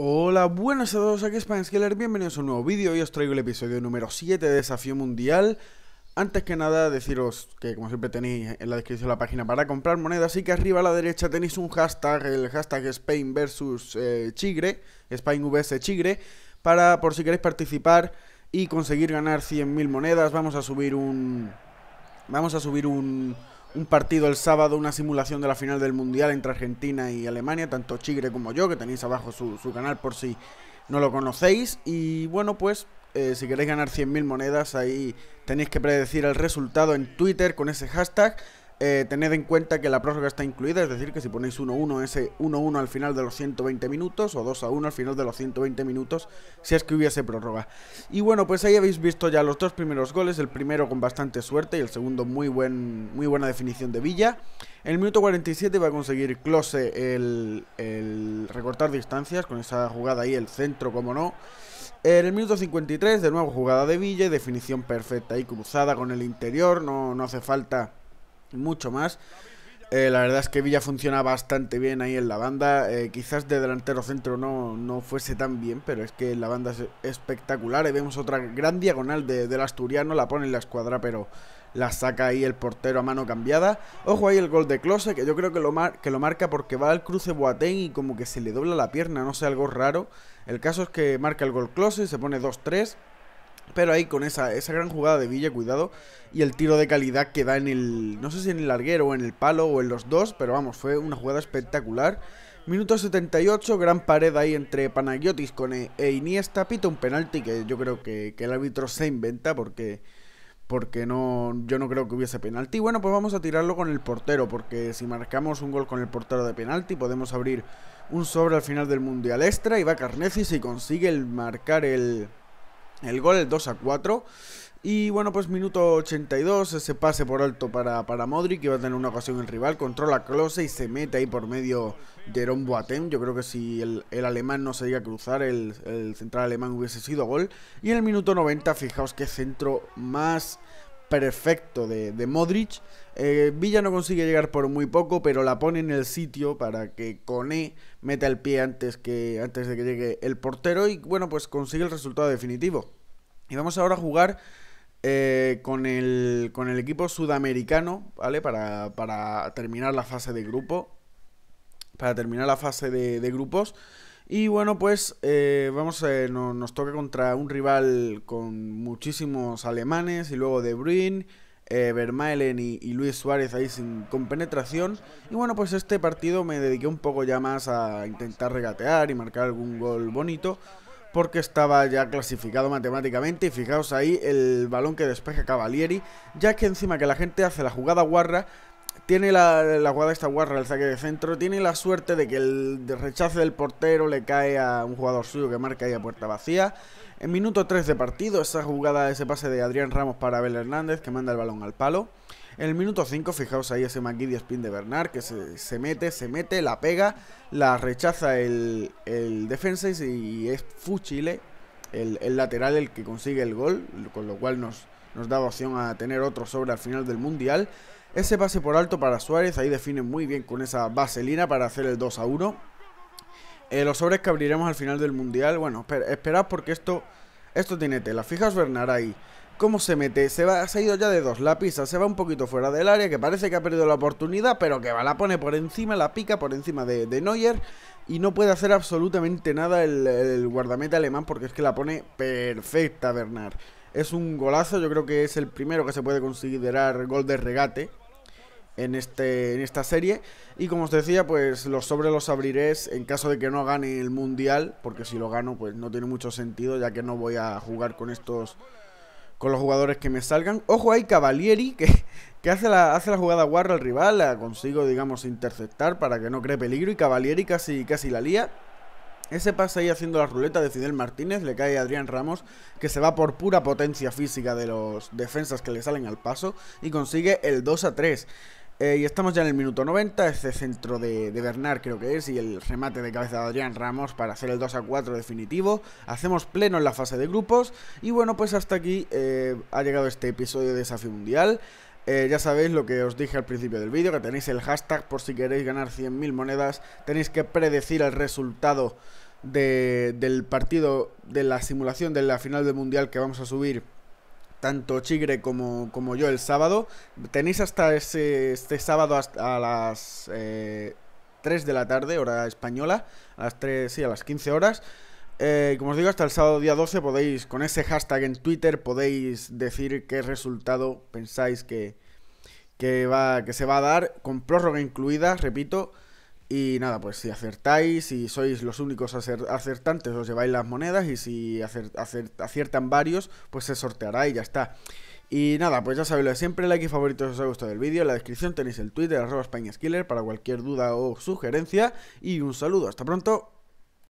Hola, buenas a todos, aquí es Spanskiller, bienvenidos a un nuevo vídeo, hoy os traigo el episodio número 7 de Desafío Mundial Antes que nada, deciros que como siempre tenéis en la descripción de la página para comprar monedas Y que arriba a la derecha tenéis un hashtag, el hashtag Spain versus eh, Chigre, Spain vs Chigre Para, por si queréis participar y conseguir ganar 100.000 monedas, vamos a subir un... Vamos a subir un un partido el sábado, una simulación de la final del Mundial entre Argentina y Alemania, tanto Chigre como yo, que tenéis abajo su, canal por si no lo conocéis. Y bueno, pues eh, si queréis ganar 100.000 monedas, ahí tenéis que predecir el resultado en Twitter con ese hashtag. Eh, tened en cuenta que la prórroga está incluida, es decir, que si ponéis 1-1, ese 1-1 al final de los 120 minutos o 2-1 al final de los 120 minutos, si es que hubiese prórroga. Y bueno, pues ahí habéis visto ya los dos primeros goles, el primero con bastante suerte y el segundo muy, buen, muy buena definición de Villa. En el minuto 47 va a conseguir Close el, recortar distancias con esa jugada ahí, el centro, como no. En el minuto 53, de nuevo jugada de Villa, definición perfecta y cruzada con el interior, no, no hace falta mucho más. Eh, la verdad es que Villa funciona bastante bien ahí en la banda. Eh, quizás de delantero centro no, no fuese tan bien, pero es que la banda es espectacular. Y vemos otra gran diagonal del asturiano, la pone en la escuadra, pero la saca ahí el portero a mano cambiada. Ojo ahí el gol de Close, que yo creo que lo, que lo marca porque va al cruce Boateng y como que se le dobla la pierna, no sé, algo raro. El caso es que marca el gol Close, se pone 2-3. Pero ahí con esa, esa gran jugada de Villa, cuidado, y el tiro de calidad que da en el, no sé si en el larguero o en el palo o en los dos, pero vamos, fue una jugada espectacular. Minuto 78, gran pared ahí entre Panagiotis con e-, e, Iniesta, pita un penalti que yo creo que, el árbitro se inventa porque, porque no, yo no creo que hubiese penalti. Y Bueno, pues vamos a tirarlo con el portero, porque si marcamos un gol con el portero de penalti podemos abrir un sobre al final del Mundial Extra y va Carneci y consigue el marcar el el gol, el 2 a 4. Y bueno, pues minuto 82, ese pase por alto para, para Modric, que va a tener una ocasión el rival, controla Close y se mete ahí por medio de Rombo Boateng. Yo creo que si el, alemán no se llega a cruzar, el, el, central alemán hubiese sido gol. Y en el minuto 90, fijaos que centro más perfecto de, Modric. Eh, Villa no consigue llegar por muy poco, pero la pone en el sitio para que Cone meta el pie antes, que, antes de que llegue el portero y bueno, pues consigue el resultado definitivo. Y vamos ahora a jugar eh, con, el, con el equipo sudamericano, ¿vale? Para, terminar la fase de grupo. Para terminar la fase de grupos. Y bueno, pues eh, vamos, eh, nos toca contra un rival con muchísimos alemanes y luego De Bruyne, eh, Vermaelen y, Luis Suárez ahí sin penetración Y bueno, pues este partido me dediqué un poco ya más a intentar regatear y marcar algún gol bonito. Porque estaba ya clasificado matemáticamente y fijaos ahí el balón que despeja Cavalieri, ya que encima que la gente hace la jugada guarra, tiene la, jugada esta guarra, el saque de centro. Tiene la suerte de que el rechace del portero le cae a un jugador suyo que marca ahí a puerta vacía. En minuto 3 de partido, esa jugada, ese pase de Adrián Ramos para Abel Hernández que manda el balón al palo. En el minuto 5, fijaos ahí ese McGee de spin de Bernard que se, mete, se mete, la pega, la rechaza el, el defensa y es fuchile el, lateral el que consigue el gol, con lo cual nos, nos opción a tener otro sobre al final del Mundial. Ese pase por alto para Suárez, ahí define muy bien con esa vaselina para hacer el 2 a 1. Eh, los sobres que abriremos al final del Mundial, bueno, esperad porque esto, esto tiene tela. Fijaos Bernard ahí, ¿Cómo se mete? Se, va, ha ido ya de dos. La pisa, se va un poquito fuera del área, que parece que ha perdido la oportunidad, pero que va, la pone por encima, la pica por encima de, de Neuer. Y no puede hacer absolutamente nada el, guardameta alemán, porque es que la pone perfecta, Bernard. Es un golazo, yo creo que es el primero que se puede considerar gol de regate en, este, en esta serie. Y como os decía, pues los sobre los abriré en caso de que no gane el Mundial, porque si lo gano, pues no tiene mucho sentido, ya que no voy a jugar con estos con los jugadores que me salgan. Ojo hay Cavalieri, que, que hace, la, hace la jugada guarra al rival, la consigo, digamos, interceptar para que no cree peligro. Y Cavalieri casi, casi la lía. Ese pasa ahí haciendo la ruleta de Fidel Martínez, le cae Adrián Ramos, que se va por pura potencia física de los defensas que le salen al paso y consigue el 2 a 3. Eh, y estamos ya en el minuto 90, ese centro de, de, Bernard creo que es, y el remate de cabeza de Adrián Ramos para hacer el 2 a 4 definitivo. Hacemos pleno en la fase de grupos, y bueno, pues hasta aquí eh, ha llegado este episodio de Desafío Mundial. Eh, ya sabéis lo que os dije al principio del vídeo, que tenéis el hashtag por si queréis ganar 100.000 monedas, tenéis que predecir el resultado del partido de la simulación de la final del Mundial que vamos a subir tanto Chigre como, yo el sábado. Tenéis hasta este sábado a las 3 eh, de la tarde, hora española, a las 3, sí, a las 15 horas. Eh, como os digo, hasta el sábado día 12 podéis, con ese hashtag en Twitter, podéis decir qué resultado pensáis que, que, va, que se va a dar, con prórroga incluida, repito. Y nada, pues si acertáis, si sois los únicos acertantes, os lleváis las monedas y si aciertan varios, pues se sorteará y ya está. Y nada, pues ya sabéis lo de siempre, like y favoritos si os ha gustado el vídeo, en la descripción tenéis el Twitter, arroba Spine para cualquier duda o sugerencia y un saludo, hasta pronto.